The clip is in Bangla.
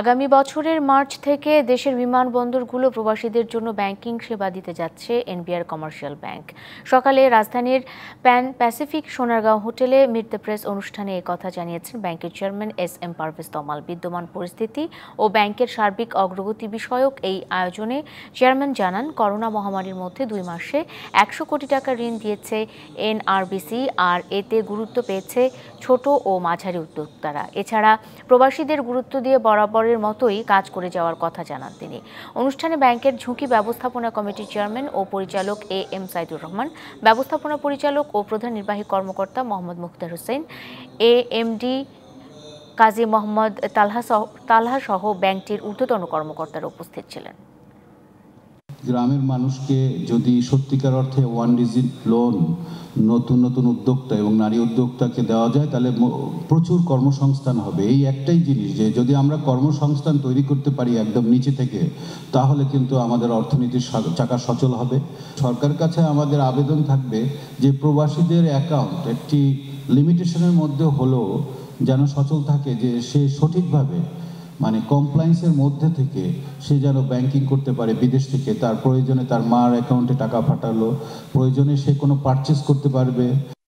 আগামী বছরের মার্চ থেকে দেশের বিমানবন্দরগুলো প্রবাসীদের জন্য ব্যাংকিং সেবা দিতে যাচ্ছে এনবিআর কমার্শিয়াল ব্যাংক সকালে রাজধানীর প্যান প্যাসিফিক সোনারগাঁও হোটেলে মৃত্যু প্রেস অনুষ্ঠানে কথা জানিয়েছেন ব্যাংকের chairman S M Parvez Tamal বিদ্যমান পরিস্থিতি ও ব্যাংকের সার্বিক অগ্রগতি বিষয়ক এই আয়োজনে চেয়ারম্যান জানান করোনা মহামারীর মধ্যে দুই মাসে একশো কোটি টাকা ঋণ দিয়েছে এনআরবিসি আর এতে গুরুত্ব পেয়েছে ছোট ও মাঝারি উদ্যোক্তারা এছাড়া প্রবাসীদের গুরুত্ব দিয়ে বরাবর পরের মতোই কাজ করে যাওয়ার কথা জানান তিনি অনুষ্ঠানে ব্যাংকের ঝুঁকি ব্যবস্থাপনা কমিটির চেয়ারম্যান ও পরিচালক এ এম সাইদুর রহমান ব্যবস্থাপনা পরিচালক ও প্রধান নির্বাহী কর্মকর্তা Mohammad Mukhtar Hossain A M D Kazi Mohammad Talha Talha সহ ব্যাংকটির ঊর্ধ্বতন কর্মকর্তারা উপস্থিত ছিলেন গ্রামের মানুষকে যদি সত্যিকার অর্থে ওয়ান ডিজিট লোন নতুন নতুন উদ্যোক্তা এবং নারী উদ্যোক্তাকে দেওয়া যায় তাহলে প্রচুর কর্মসংস্থান হবে এই একটাই জিনিস যে যদি আমরা কর্মসংস্থান তৈরি করতে পারি একদম নিচে থেকে তাহলে কিন্তু আমাদের অর্থনীতির চাকা সচল হবে সরকার কাছে আমাদের আবেদন থাকবে যে প্রবাসীদের অ্যাকাউন্ট একটি লিমিটেশনের মধ্যে হলেও যেন সচল থাকে যে সে সঠিকভাবে মানে কমপ্লায়েন্সের মধ্যে থেকে সে যেন ব্যাংকিং করতে পারে বিদেশ থেকে তার প্রয়োজনে তার মার অ্যাকাউন্টে টাকা ফাটালো প্রয়োজনে সে কোনো পারচেস করতে পারবে